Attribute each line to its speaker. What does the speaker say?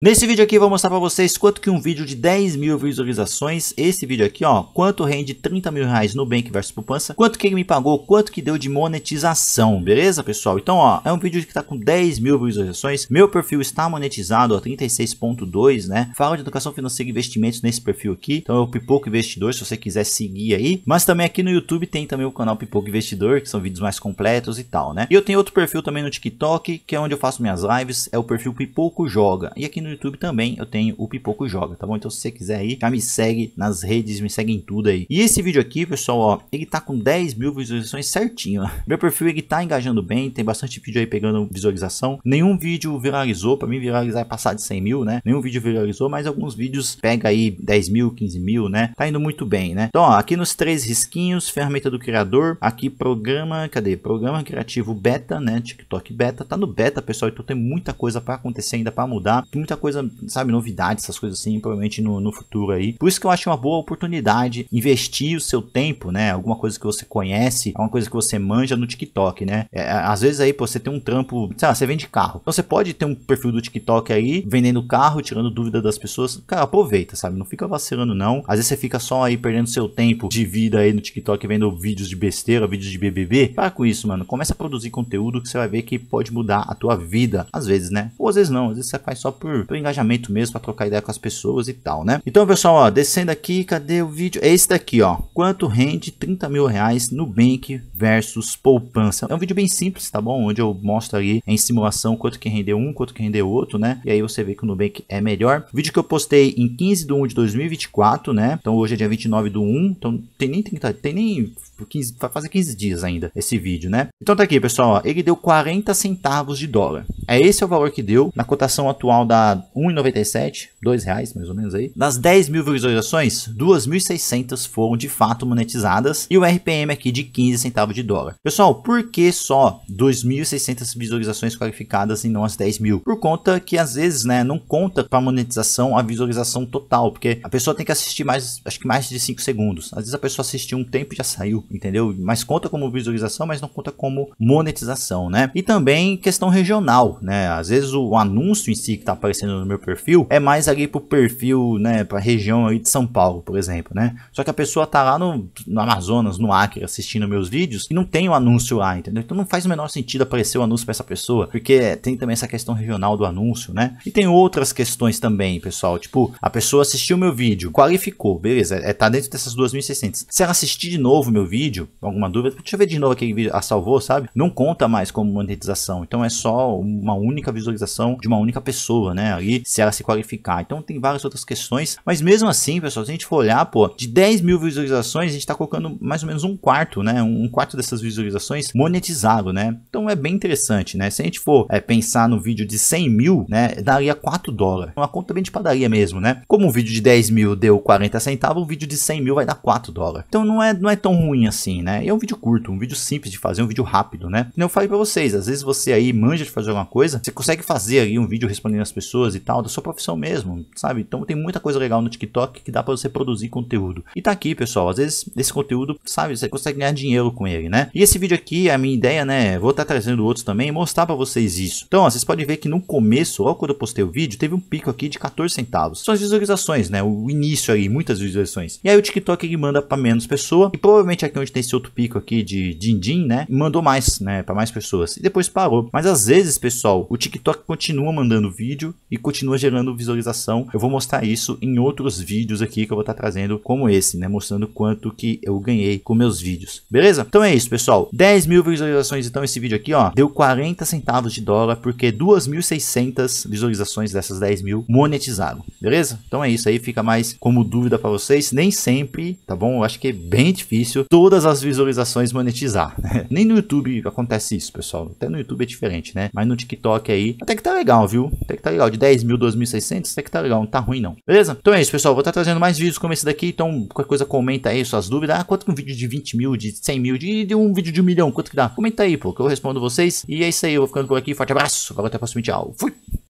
Speaker 1: Nesse vídeo aqui eu vou mostrar para vocês quanto que um vídeo de 10 mil visualizações, esse vídeo aqui ó, quanto rende 30 mil reais no Bank versus Poupança, quanto que ele me pagou, quanto que deu de monetização, beleza pessoal? Então ó, é um vídeo que tá com 10 mil visualizações, meu perfil está monetizado ó, 36.2 né, fala de educação financeira e investimentos nesse perfil aqui, então é o Pipoco Investidor se você quiser seguir aí, mas também aqui no YouTube tem também o canal Pipoco Investidor, que são vídeos mais completos e tal né, e eu tenho outro perfil também no TikTok, que é onde eu faço minhas lives, é o perfil Pipoco Joga, e aqui no no YouTube também eu tenho o Pipoco Joga, tá bom? Então se você quiser aí, já me segue nas redes, me segue em tudo aí. E esse vídeo aqui, pessoal, ó, ele tá com 10 mil visualizações certinho, ó. Meu perfil, ele tá engajando bem, tem bastante vídeo aí pegando visualização. Nenhum vídeo viralizou, pra mim viralizar é passar de 100 mil, né? Nenhum vídeo viralizou, mas alguns vídeos pega aí 10 mil, 15 mil, né? Tá indo muito bem, né? Então, ó, aqui nos três risquinhos, ferramenta do criador, aqui programa, cadê? Programa criativo beta, né? TikTok beta, tá no beta, pessoal, então tem muita coisa pra acontecer ainda pra mudar, muita coisa, sabe, novidade, essas coisas assim, provavelmente no, no futuro aí. Por isso que eu acho uma boa oportunidade investir o seu tempo, né? Alguma coisa que você conhece, alguma coisa que você manja no TikTok, né? É, às vezes aí pô, você tem um trampo, sei lá, você vende carro. Então você pode ter um perfil do TikTok aí, vendendo carro, tirando dúvida das pessoas. Cara, aproveita, sabe? Não fica vacilando, não. Às vezes você fica só aí perdendo seu tempo de vida aí no TikTok vendo vídeos de besteira, vídeos de BBB. Para com isso, mano. Começa a produzir conteúdo que você vai ver que pode mudar a tua vida. Às vezes, né? Ou às vezes não. Às vezes você faz só por o engajamento mesmo, para trocar ideia com as pessoas e tal, né? Então, pessoal, ó, descendo aqui, cadê o vídeo? É esse daqui, ó. Quanto rende 30 mil reais no Bank versus poupança? É um vídeo bem simples, tá bom? Onde eu mostro ali em simulação quanto que rendeu um, quanto que rendeu outro, né? E aí você vê que o Nubank é melhor. Vídeo que eu postei em 15 de 1 de 2024, né? Então hoje é dia 29 do 1, então tem nem 30, tem nem 15, vai fazer 15 dias ainda esse vídeo, né? Então tá aqui, pessoal, ó, ele deu 40 centavos de dólar. É esse é o valor que deu na cotação atual da 1,97, 2 reais mais ou menos aí. Das 10 mil visualizações, 2.600 foram de fato monetizadas e o RPM aqui de 15 centavos de dólar. Pessoal, por que só 2.600 visualizações qualificadas e não as 10 mil? Por conta que às vezes, né, não conta para monetização a visualização total, porque a pessoa tem que assistir mais, acho que mais de 5 segundos. Às vezes a pessoa assistiu um tempo e já saiu, entendeu? Mas conta como visualização, mas não conta como monetização, né? E também questão regional né? Às vezes o anúncio em si que tá aparecendo no meu perfil é mais ali pro perfil, né, pra região aí de São Paulo, por exemplo, né? Só que a pessoa tá lá no, no Amazonas, no Acre, assistindo meus vídeos e não tem o um anúncio lá, entendeu? Então não faz o menor sentido aparecer o um anúncio para essa pessoa, porque tem também essa questão regional do anúncio, né? E tem outras questões também, pessoal, tipo, a pessoa assistiu meu vídeo, qualificou, beleza, é, tá dentro dessas 2.600. Se ela assistir de novo meu vídeo, alguma dúvida, deixa eu ver de novo aquele vídeo, a salvou, sabe? Não conta mais como monetização, então é só uma uma única visualização de uma única pessoa, né? Ali, se ela se qualificar. Então tem várias outras questões, mas mesmo assim, pessoal, se a gente for olhar, pô, de 10 mil visualizações, a gente tá colocando mais ou menos um quarto, né? Um quarto dessas visualizações monetizado, né? Então é bem interessante, né? Se a gente for é, pensar no vídeo de 100 mil, né? Daria 4 dólares. Uma conta bem de padaria mesmo, né? Como um vídeo de 10 mil deu 40 centavos, um vídeo de 100 mil vai dar 4 dólares. Então não é, não é tão ruim assim, né? E é um vídeo curto, um vídeo simples de fazer, um vídeo rápido, né? Como eu falei pra vocês, às vezes você aí manja de fazer alguma coisa coisa, você consegue fazer aí um vídeo respondendo as pessoas e tal, da sua profissão mesmo, sabe? Então tem muita coisa legal no TikTok que dá para você produzir conteúdo. E tá aqui, pessoal, às vezes esse conteúdo, sabe, você consegue ganhar dinheiro com ele, né? E esse vídeo aqui, a minha ideia, né, é, vou estar tá trazendo outros também e mostrar para vocês isso. Então, ó, vocês podem ver que no começo, logo quando eu postei o vídeo, teve um pico aqui de 14 centavos. São as visualizações, né, o início aí, muitas visualizações. E aí o TikTok ele manda para menos pessoa e provavelmente aqui onde tem esse outro pico aqui de din-din, né, mandou mais, né, para mais pessoas. E depois parou. Mas às vezes, pessoal, sol. O TikTok continua mandando vídeo e continua gerando visualização. Eu vou mostrar isso em outros vídeos aqui que eu vou estar tá trazendo como esse, né? Mostrando quanto que eu ganhei com meus vídeos. Beleza? Então é isso, pessoal. 10 mil visualizações então esse vídeo aqui, ó. Deu 40 centavos de dólar porque 2.600 visualizações dessas 10 mil monetizaram. Beleza? Então é isso aí. Fica mais como dúvida para vocês. Nem sempre, tá bom? Eu acho que é bem difícil todas as visualizações monetizar. Né? Nem no YouTube acontece isso, pessoal. Até no YouTube é diferente, né? Mas no TikTok TikTok aí. Até que tá legal, viu? Até que tá legal. De 10 mil, 2.600, até que tá legal. Não tá ruim, não. Beleza? Então é isso, pessoal. Vou estar tá trazendo mais vídeos como esse daqui. Então, qualquer coisa, comenta aí suas dúvidas. Ah, quanto que um vídeo de 20 mil, de 100 mil, de, de um vídeo de um milhão, quanto que dá? Comenta aí, pô, que eu respondo vocês. E é isso aí. Eu vou ficando por aqui. Forte abraço. Valeu, até a próxima. Tchau. Fui!